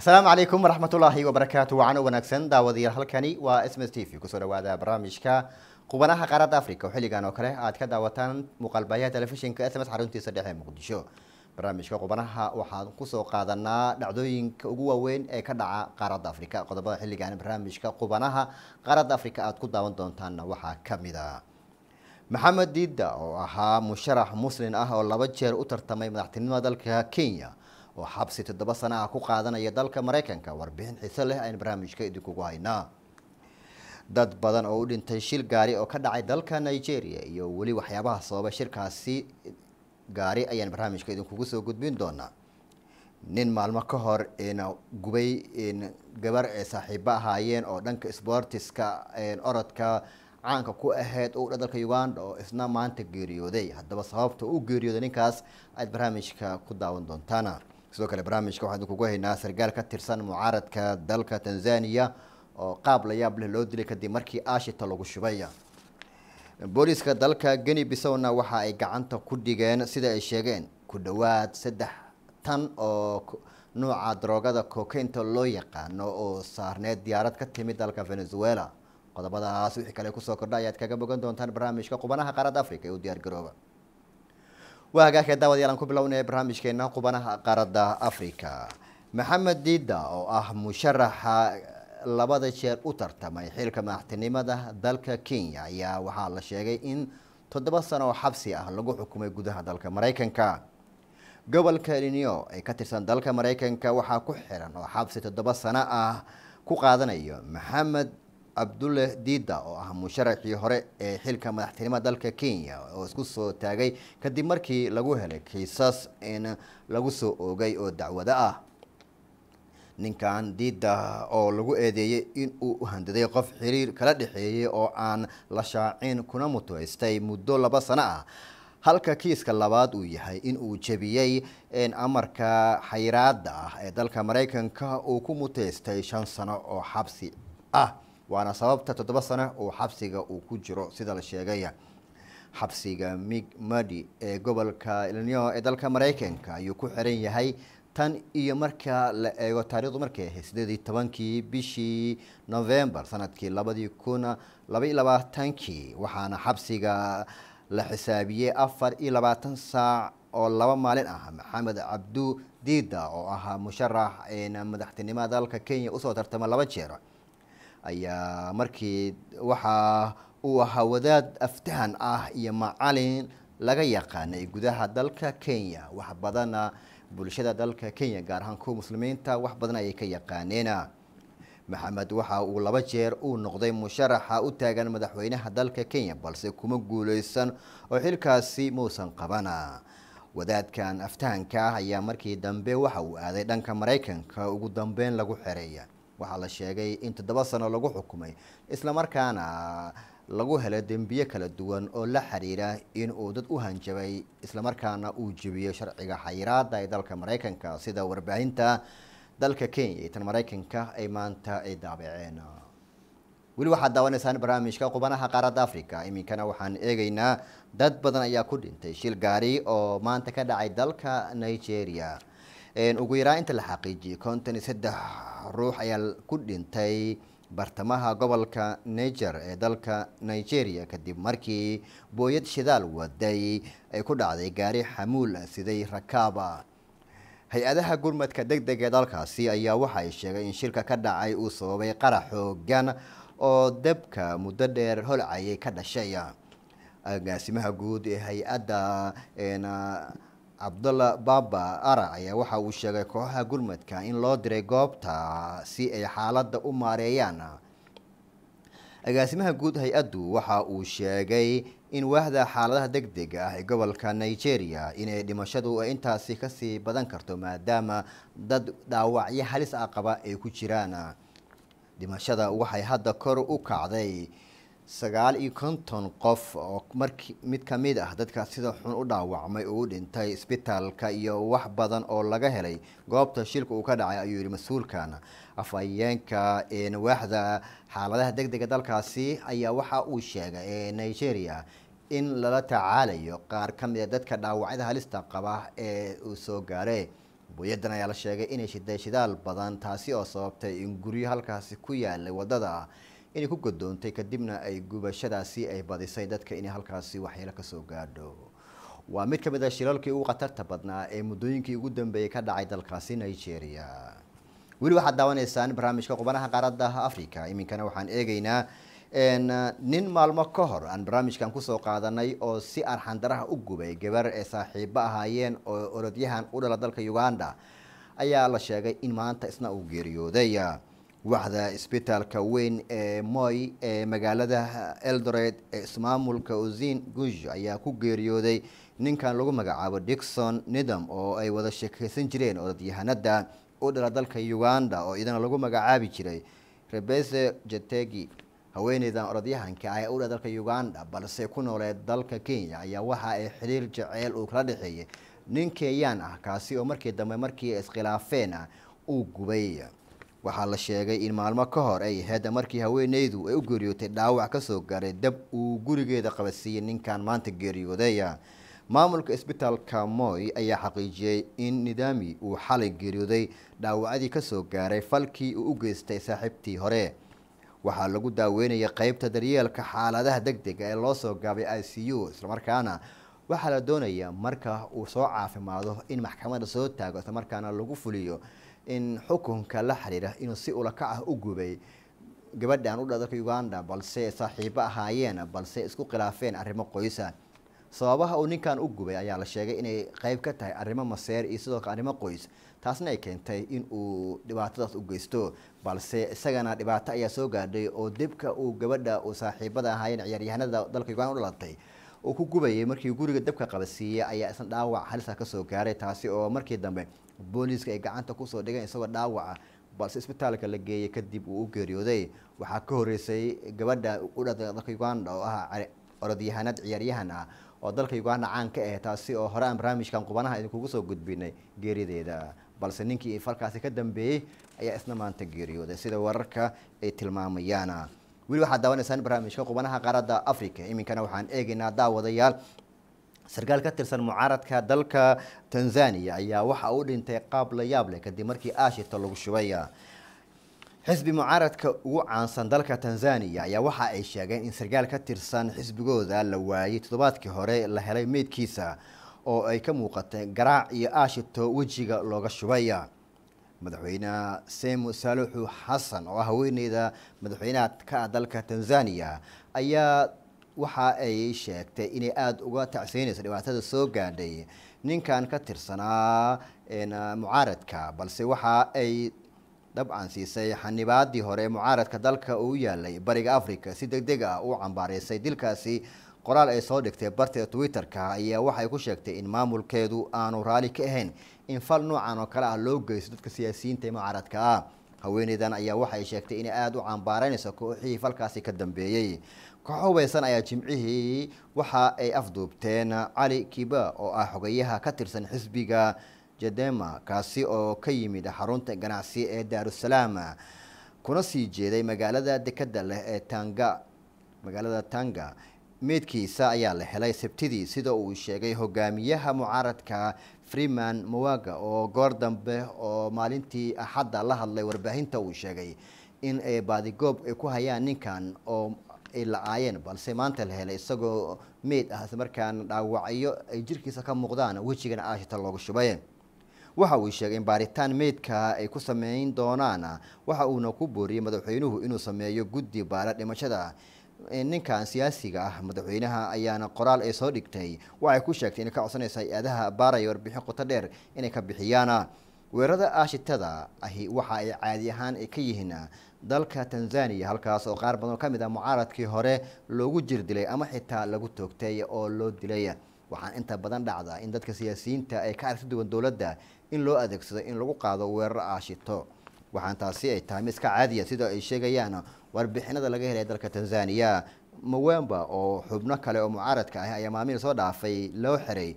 asalaamu calaykum waraxmatullaahi wabarakaatu wacano wanaagsan daawadayaal halkani waa s m s t v kusoo dhawaada barnaamijka qubanaha qaaradda africa xilligan oo kale aad ka daawataan muuqaalbaayaha telefishinka sms xaruntiisa dhexe muqdisho barnaamijka qubanaha waxaan kusoo qaadanaa dhacdooyinka ugu waaweyn ee ka dhaca qaaradda afrika qodobada xilligan barnaamijka qubanaha qaaradda africa aad ku daawan doontaanna waxaa kamid a ah. maxamed diida oo ahaa musharax muslin ah oo laba jeer u tartamay madaxtinimada dalka kenya oo xabsi toddoba sana ah ku qaadanaya dalka maraykanka warbixin xiso leh ayaan barnaamijka idinkugu haynaa dad badan oo u dhintay shil gaari oo ka dhacay dalka nigeria iyo weli waxyaabaha sababa shirkaasi gaari ayaan barnaamijka idinkugu soo gudbin doonaa nin maalmo ka hor gubay gabar ee saaxiibo ahaayeen oo dhanka sportiska orodka caanka ku ahayd oo u dalka uganda oo isna maanta geeriyooday haddaba sababta u geeriyooday ninkaas aad barnaamijka ku daawan doontaana sidoo kale barnaamijka waxaa idinkugu haynaa sargaal ka tirsan mucaaradka dalka tanzania oo qaab la yaab leh loo dilay kadib markii aashita lagu shubay booliiska dalka geni bisowna waxa ay gacanta ku dhigeen sida ay sheegeen ku dhowaad saddex tan oo nuuca daroogada kokeynta loo yaqaano oo saarneed diyaarad ka timid dalka venezuela qodobadaas wixii kale kusoo kordha ayaad kaga bogan doontaan barnaamijka qubanaha qaaradda africa ee u diyaargarooba waa hagaagka daawadayaal aan ku bilownaya barnaamijkeena qubanaha qaaradda africa maxamed diida oo ah musharaxa labada jeer u tartamay xilka madaxtinimada dalka kenya ayaa waxaa la sheegay in toddoba sano oo xabsi ah lagu xukumay gudaha dalka maraykanka gobolka lineo ee ka tirsan dalka maraykanka waxaa ku xiran oo xabsi toddoba sano ah ku qaadanayo maxamed cabdulle diida oo ah musharaxii hore ee xilka madaxtinimada dalka kenya oo isku soo taagay kadib markii lagu helay kiisas in lagu soo oogay oo dacwado ah ninkan diida oo lagu eedeeyey in uu handaday qof xiriir kala dhexeeyey oo aan la shaacin kuna mutuhaystay muddo laba sano ah halka kiiska labaad uu yahay in uu jebiyey amarka xayiraada ah ee dalka maraykanka uu ku muteystay shan sano oo xabsi ah waana sababta toddoba sano uu xabsiga uu ku jiro sida la sheegay xabsiga mig madi ee gobolka ilnio ee dalka maraykanka ayuu ku xiran yahay tan iyo marka la eego taarikhdu markay ahayd sideedii tobankii bishii novembar sanadkii labadii kun labaiyo labaatankii waxaana xabsiga la xisaabiyey afar iyo labaatan saac oo laba maalin ah maxamed cabdu diida oo ahaa musharax madaxtinimada dalka kenya usoo tartama laba jeer ayaa markii waxaa uu ahaa wadaad aftahan ah iyo macalin laga yaqaanay gudaha dalka kenya wax badana bulshada dalka kenya gaar ahaan kuwa muslimiinta wax badan ayay ka yaqaaneen maxamed waxa uu laba jeer uu noqday musharaxa u taagan madaxweynaha dalka kenya balse kuma guuleysan oo xilkaasi muusan qabana wadaadkan aftahanka ah ayaa markii dambe waxa uu aaday dhanka maraykanka ugu dambeyn lagu xereeya waxaa la sheegay in toddoba sano lagu xukumay islamarkaana lagu helay dembiyo kala duwan oo la xiriira in uu dad u hanjabay islamarkaana uu jebiyo sharciga xayiraada ee dalka maraykanka sida warbaahinta dalka kenya iyo tan maraykanka ay maanta ay daabaceen weli waxaad daawanaysaan barnaamijka qubanaha qaaradda africa iminkana waxaan eegaynaa dad badan ayaa ku dhintay shil gaari oo maanta ka dhacay dalka nigeria ugu yaraa inta la xaqiijiyay konton iyo saddex ruux ayaa ku dhintay bartamaha gobolka niger ee dalka nigeria kadib markii booyad shidaal waday ay ku dhacday gaari xamuul siday rakaaba hay-adaha gurmadka deg deg ee dalkaasi ayaa waxa sheegay in shilka ka dhacay uu sababay qarax xoogan oo debka muddo dheer holcayay ka dhashay agaasimaha guud ee hay-adda cabdalla baaba ara ayaa waxa uu sheegay kooxaha gurmadka in loo diray goobta si ay xaaladda u maareeyaan agaasimaha guud hay-addu waxa uu sheegay in waahda xaaladaha deg dega ah ee gobolka nigeria inay dhimashadu ay intaasi kasii badan karto maadaama dad dhaawacyo halis aqaba ah ay ku jiraan dhimashada waxay hadda kor u kacday sagaal iyo konton qof oo mark mid kamid ah dadka sida xun u dhaawacmay uu dhintay isbitaalka iyo wax badan oo laga helay goobta shilka uu ka dhacay ayuu yidhi mas-uulkan afhayeenka waaxda xaaladaha degdega dalkaasi ayaa waxa uu sheegay ee nigeria in lala tacaalayo qaar ka mid a ah dadka dhaawacyada halista qaba ee uu soo gaaree booyadan ayaa la sheegay inay shiday shidaal badan taasi oo sababtay in guryo halkaasi ku yaalay wadada inay ku godoontay kadibna ay gubashadaasi ay badisay dadka inay halkaasi waxyeelo kasoo gaadho waa mid ka mid a ah shilalkii ugu khatarta badnaa ee muddooyinkii ugu dambeeyey ka dhacay dalkaasi nigeria weli waxaad daawanaysaan barnaamijka qubanaha qaaradda africa iminkana waxaan eegeynaa nin maalmo ka hor aan barnaamijkan kusoo qaadanay oo si arxandaraha u gubay gabar ee saaxiibo ahaayeen oo orodyahan u dhala dalka uganda ayaa la sheegay in maanta isna uu geeriyooday waxda isbitaalka weyn ee moy ee magaalada eldoret ee ismaamulka usin gush ayaa ku geeriyooday ninkan lagu magacaabo dixon nidam oo ay wada sheekeysan jireen orodyahanada u dhala dalka uganda oo idana lagu magacaabi jiray rebese jetegi haweeneydan orodyahanka ah ee u dhala dalka uganda balse ku nooleed dalka kenya ayaa waxa ay xiriir jaceyl uu kala dhexeeyey nin kenyaan ah kaasi oo markii dambe markii iskhilaafeen ah uu gubay waxaa la sheegay in maalmo ka hor ay ahayd markii haweeneydu ay u geeriyootay dhaawac kasoo gaaray dab uu gurigeeda qabadsiiyey ninkan maanta geeriyooday maamulka isbitaalka moy ayaa xaqiijiyey in nidaami uu xalay geeriyooday dhaawacadii kasoo gaaray falkii uu u geystay saaxiibtii hore waxaa lagu daaweynaya qeybta daryeelka xaaladaha deg dega ee loosoo gaabay i c u islamarkaana waxaa la doonayaa marka uu soo caafimaado in maxkamada soo taago islamarkaana lagu fuliyo in xukunka la xiriira inuu si ulakac ah u gubay gabadhan u dhalay uganda balse saaxiibo ahaayeen balse isku khilaafeen arrimo qoysa sababaha uu ninkan u gubay ayaa la sheegay inay qeyb ka tahay arrimo maseer iyo sidoo kale arrimo qoys taasna ay keentay in uu dhibaatadaas u geysto balse isagana dhibaato ayaa soo gaadhay oo dibka uu gabadha uu saaxiibada ahaayeen ciyaaryahanada dalka uganda u dhalatay uu ku gubayay markii guriga dabka qabasiiyey ayaa isna dhaawac halisa kasoo gaaray taasi oo markii dambe booliiska ay gacanta kusoo dhigeen isagoo dhaawaca balse isbitaalka la geeyey kadib uu u geeriyooday waxaa ka horeysay gabadha u dhaltay dalka uganda oo ahaa orodyahanad ciyaaryahan ah oo dalka uganda caan ka ah taasi oo hore aan barnaamijkan qubanaha idinkugu soo gudbinay geerideeda balse ninkii falkaasi ka dambeeyey ayaa isna maanta geeriyooday sida wararka ay tilmaamayaan weli waxaad daawanaysaan barnaamijka qubanaha qaaradda africa iminkana waxaan eegaynaa daawadayaal sarkaal ka tirsan mucaaradka dalka tanzania ayaa waxa u dhintay qaab la yaab leh kadib markii aashirta lagu shubay xisbi mucaaradka ugu caansan dalka tanzania ayaa waxa ay sheegeen in sarkaal ka tirsan xisbigooda la waayey toddobaadkii hore la helay meydkiisa oo ay ka muuqateen garaac iyo aashirto wejiga looga shubaya madaxweyne semu saluxu xasan oo ah haweeneyda madaxweynaha ka ah dalka tanzania ayaa waxa ay sheegtay inay aada uga tacsiinayso dhibaatada soo gaadhay ninkan ka tirsanaa mucaaradka balse waxa ay dabcan siisay xanibaadii hore mucaaradka dalka uu yaalay bariga africa si deg deg ah u cambaareysay dilkaasi qoraal ay soo dhigtay barta twitter-ka ayaa waxay ku sheegtay in maamulkeedu aanu raali ka ahayn in fal noocan oo kale ah loo geysto dadka siyaasiyiinta ee mucaaradka ah haweeneydan ayaa waxay sheegtay inay aada u cambaaraynayso kooxihii falkaasi ka dambeeyey koox hubeysan ayaa jimcihii waxa ay afduubteen cali kiba oo ah xogeyaha ka tirsan xisbiga jadema kaasi oo ka yimid xarunta ganacsi ee daarusalaam kuna sii jeeday magaalada dekeda leh ee tanga magaalada tanga meydkiisa ayaa la helay sabtidii sida uu sheegay hogaamiyaha mucaaradka freeman mawaga oo goor dambe oo maalintii axadda la hadlay warbaahinta uu sheegay in ay baadigoob ay ku hayaan ninkan oo ay la-aayeen balse maanta la helay isagoo meyd ah islamarkaana dhaawacyo ay jirkiisa ka muuqdaan wejigana aashita loogu shubay waxa uu sheegay in baaritaan meydka ay ku sameyn doonaan waxa uuna ku booriyey madaxweynuhu inuu sameeyo guddi baara dhimashada ninkan siyaasiga ah madaxweynaha ayaana qoraal ay soo dhigtay waxay ku sheegtay inay ka codsanaysa hay-adaha baaraya warbixin qoto dheer inay ka bixiyaan weerarada aashitada ahi waxa ay caadi ahaan ka yihiin dalka tanzania halkaas oo qaar badan oo ka mid ah mucaaradkii hore loogu jirdilay ama xitaa lagu toogtay oo loo dilay waxaan inta badan dhacda in dadka siyaasiyiinta ay ka aragti duwan dowladda in loo adeegsado in lagu qaado weeraro aashito waxaan taasi ay tahay miska caadiya sida ay sheegayaan warbixinada laga helay dalka tanzania mawemba oo xubno kale oo mucaaradka ah ayaa maamil soo dhaafay loo xiray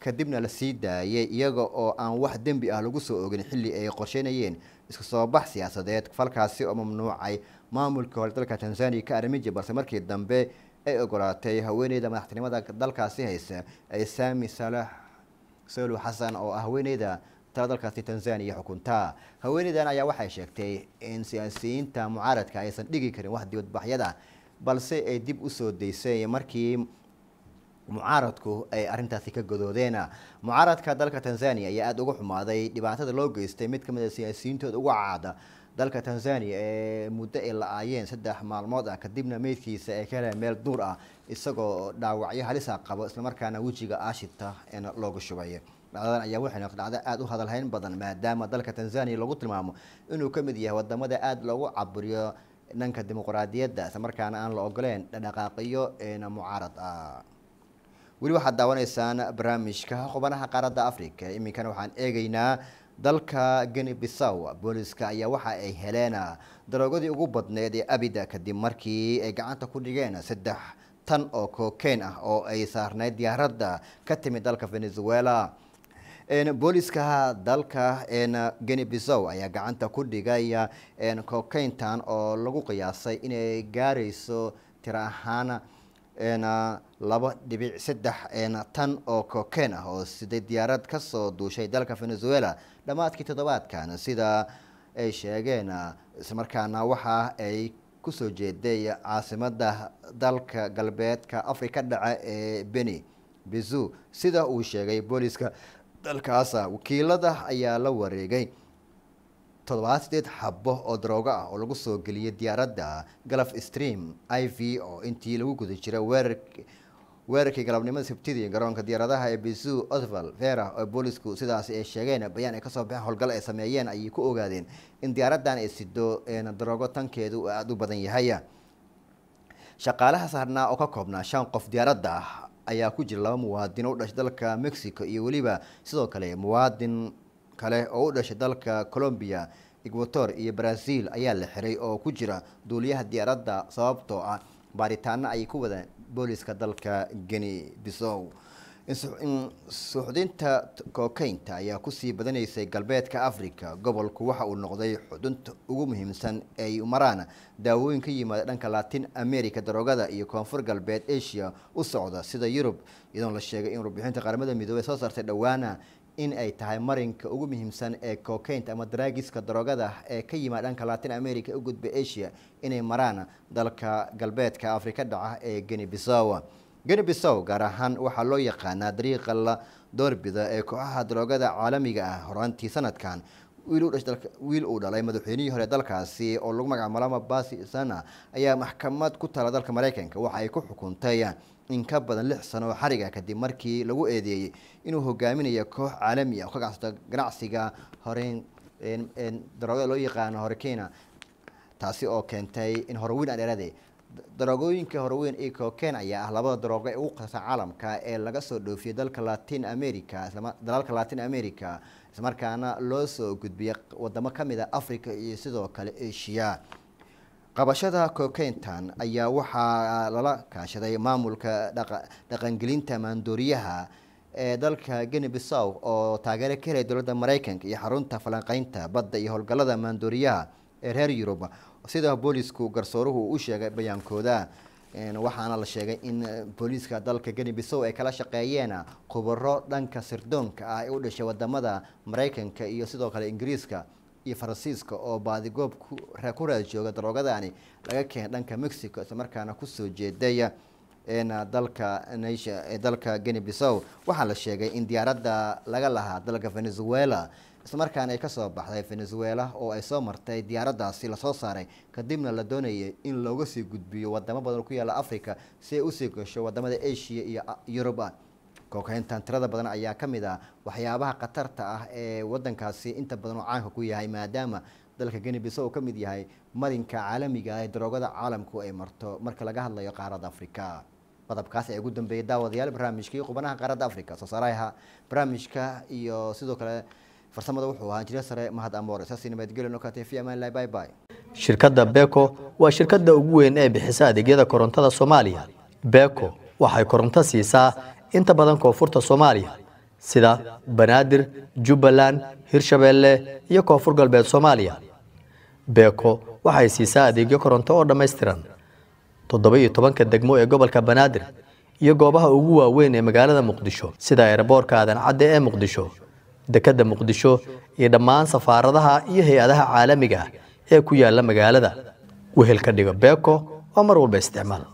kadibna la sii daayay iyaga oo aan wax dembi ah lagu soo ogin xilli ay qorsheynayeen isku soo bax siyaasadeed falkaasi oo mamnuucay maamulkii hore dalka tanzania ka arrimiji balse markii dambe ay ogolaatay haweeneyda madaxtinimada dalkaasi haysa ay saami salax salo xasan oo ah haweeneyda tala dalkaasi tanzaniya xukuntaa haweeneydan ayaa waxay sheegtay in siyaasiyiinta mucaaradka aysan dhigi karin wax dibadbaxyada balse ay dib usoo deysay markii mucaaradku ay arintaasi ka godoodeen mucaaradka dalka tanzania ayaa aada uga xumaaday dhibaatada loo geystay mid kamid a ah siyaasiyiintooda uga caada dalka tanzania ee muddo ay la-aayeen saddex maalmood ah kadibna meydkiisa ay ka heleen meel duur ah isagoo dhaawacyo halisa ah qabo islamarkaana wejiga ashita eena loogu shubay dhacdadan ayaa waxay noqotay dhacdo aada u hadalhayn badan maadaama dalka tanzania lagu tilmaamo inuu kamid yahay wadamada aada loogu caburiyo dhanka dimuqraadiyadda islamarkaana aan la ogoleen dhadhaqaaqiyo eena mucaarad ah weli waxaad daawanaysaan barnaamijka xubanaha qaaradda africa iminkana waxaan eegaynaa dalka geni bisaw booliska ayaa waxa ay heleen daroogadii ugu badneyd ee abida kadib markii ay gacanta ku dhigeen saddex tan oo kokayn ah oo ay saarnayd diyaaradda ka timid dalka venezuela booliska dalka geni bisow ayaa gacanta ku dhigay kokayntan oo lagu qiyaasay inay gaarayso tiro ahaan laba dhibic saddex tan oo kokeen ah oo siday diyaarad kasoo duushay dalka venezuela dhammaadkii toddobaadkan sida ay sheegeen islamarkaana waxa ay kusoo jeeday caasimada dalka galbeedka africa dhaca ee beni bizu sida uu sheegay booliska dalkaasa wakiilada ayaa la wareegay toddobaad sideed xabo oo daroogo ah oo lagu soo geliyay diyaaradda galaf stream i v oo intii lagu guda jira weerar weerarkii galabnimada sabtidii garoonka diyaaradaha ee bisu otval vera oo boolisku sidaas ay sheegeen bayaan ay kasoo baxeen howlgal ay sameeyeen ayay ku ogaadeen in diyaaradan ay sido daroogo tankeedu aada u badan yahay shaqaalaha saarnaa oo ka koobnaa shan qof diyaaradda ah ayaa ku jira laba muwaadin u dhashay dalka mexico iyo weliba sidoo kale muwaadin kale oo u dhashay dalka colombiya ekwator iyo brazil ayaa la xiray oo ku jira duuliyaha diyaaradda sababtoo ah baaritaano ayay ku wadaan booliska dalka geni bisow suuxdinta kookeynta ayaa kusii badanaysay galbeedka africa gobolku waxa uu noqday xudunta ugu muhiimsan ay maraan daawooyin ka yimaada dhanka latin america daroogada iyo koonfur galbeed asia u socda sida yurub iyadoon la sheegay in warbixinta qaramada midoobe soo saartay dhowaana in ay tahay marinka ugu muhiimsan ee kokeynta ama daraagiska daroogada ee ka yimid dhanka latin america u gudba asia inay maraan dalka galbeedka afrika dhaca ee geni bisow gaar ahaan waxaa loo yaqaanaa dariiqa la doorbida ee kooxaha daroogada caalamiga ah horaantii sanadkan wiil uu dhalay madaxweynihii hore dalkaasi oo lagu magaca malama basi sana ayaa maxkamad ku tala dalka maraykanka waxa ay ku xukuntay in ka badan lix sano oo xariga kadib markii lagu eedeeyey inuu hogaaminayo koox caalami ah oo ka gacsato ganacsiga horen daroogo loo yaqaano horekena taasi oo keentay in horweyn adheerade daroogooyinka horweyn iyo koken ayaa ah labada daroogo ee ugu qatarsan caalamka ee laga soo dhoofiyey dalka latin america dalalka latin america islamarkaana loo soo gudbiyay wadamo kamid a ah africa iyo sidoo kale asia qabashada kokeyntan ayaa waxaa lala kaashaday maamulka dhaqangelinta maandooriyaha ee dalka geni bisow oo taageero ka helay dowladda maraykanka iyo xarunta falanqeynta badda iyo howlgallada maandooriyaha ee reer yurub sida booliisku garsooruhu u sheegay bayaankooda waxaana la sheegay in eh, booliiska dalka genibisow ay kala shaqeeyeen eh, khubaro dhanka sirdoonka ah ee u dhashay wadamada maraykanka iyo sidoo kale ingiriiska iyo faransiiska oo baadigoob ku raad jooga daroogadani laga keenay dhanka mexico islamarkaana kusoo jeeday dalka eh, dalka geni bisow waxaa la sheegay in diyaaradda laga lahaa dalka venezuela islamarkaana ay kasoo baxday venezuela oo ay soo martay diyaaradaasi lasoo saaray kadibna la doonayay in looga sii gudbiyo wadamo badan oo ku yaala africa si ay usii gasho wadamada asia iyo yuruba kookayntan tirada badan ayaa kamid ah waxyaabaha khatarta ah ee wadankaasi inta badan oo caanka ku yahay maadaama dalka genebiso uu kamid yahay marinka caalamiga ah ee daroogada caalamku ay marto marka laga hadlayo qaaradda afrika qodobkaas ayaa ugu dambeeyay daawadayaal barnaamijka iyo qubanaha qaaradda africa soo saaraha barnaamijka iyo sidoo kale farsamada wuxuu ahaan jiray sare mahad amoore saasi nabadgelyo noo kaatay shirkadda beko waa shirkadda ugu weyn ee bixisa adeegyada korontada soomaaliya beko waxay koronto siisaa inta badan koonfurta soomaaliya sida banaadir jubbaland hirshabeelle iyo koonfur galbeed soomaaliya beko waxay siisaa adeegyo koronto oo dhammaystiran toddoba iyo tobanka degmo ee gobolka banaadir iyo goobaha ugu waaweyn ee magaalada muqdisho sida eerboorka aadan cadde ee muqdisho dekedda muqdisho iyo dhammaan safaaradaha iyo hay-adaha caalamiga ah ee ku yaalla magaalada wehel ka dhiga beeko oo mar walba isticmaal